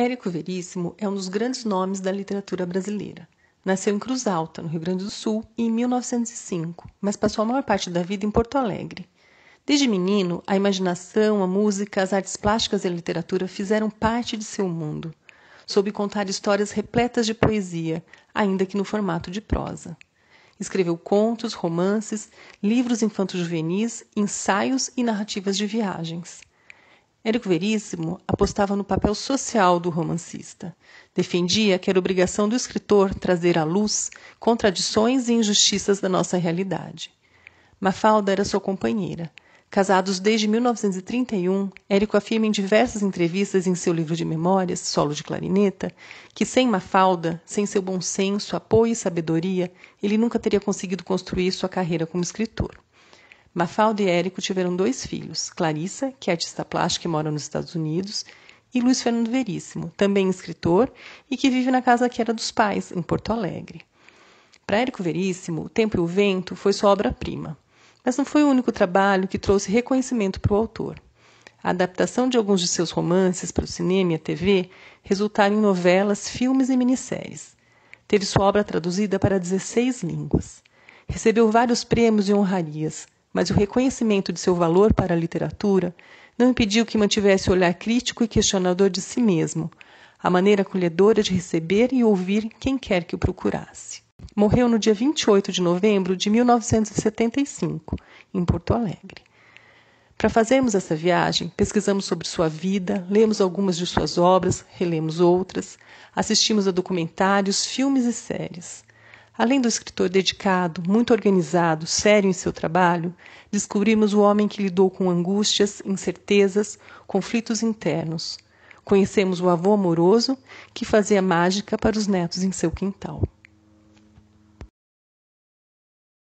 Érico Veríssimo é um dos grandes nomes da literatura brasileira. Nasceu em Cruz Alta, no Rio Grande do Sul, em 1905, mas passou a maior parte da vida em Porto Alegre. Desde menino, a imaginação, a música, as artes plásticas e a literatura fizeram parte de seu mundo. Soube contar histórias repletas de poesia, ainda que no formato de prosa. Escreveu contos, romances, livros infanto-juvenis, ensaios e narrativas de viagens. Érico Veríssimo apostava no papel social do romancista. Defendia que era obrigação do escritor trazer à luz contradições e injustiças da nossa realidade. Mafalda era sua companheira. Casados desde 1931, Érico afirma em diversas entrevistas em seu livro de memórias, Solo de Clarineta, que sem Mafalda, sem seu bom senso, apoio e sabedoria, ele nunca teria conseguido construir sua carreira como escritor. Mafalda e Érico tiveram dois filhos, Clarissa, que é artista plástica e mora nos Estados Unidos, e Luiz Fernando Veríssimo, também escritor e que vive na casa que era dos pais, em Porto Alegre. Para Érico Veríssimo, O Tempo e o Vento foi sua obra-prima, mas não foi o único trabalho que trouxe reconhecimento para o autor. A adaptação de alguns de seus romances para o cinema e a TV resultaram em novelas, filmes e minisséries. Teve sua obra traduzida para 16 línguas. Recebeu vários prêmios e honrarias, mas o reconhecimento de seu valor para a literatura não impediu que mantivesse o olhar crítico e questionador de si mesmo, a maneira acolhedora de receber e ouvir quem quer que o procurasse. Morreu no dia 28 de novembro de 1975, em Porto Alegre. Para fazermos essa viagem, pesquisamos sobre sua vida, lemos algumas de suas obras, relemos outras, assistimos a documentários, filmes e séries. Além do escritor dedicado, muito organizado, sério em seu trabalho, descobrimos o homem que lidou com angústias, incertezas, conflitos internos. Conhecemos o avô amoroso que fazia mágica para os netos em seu quintal.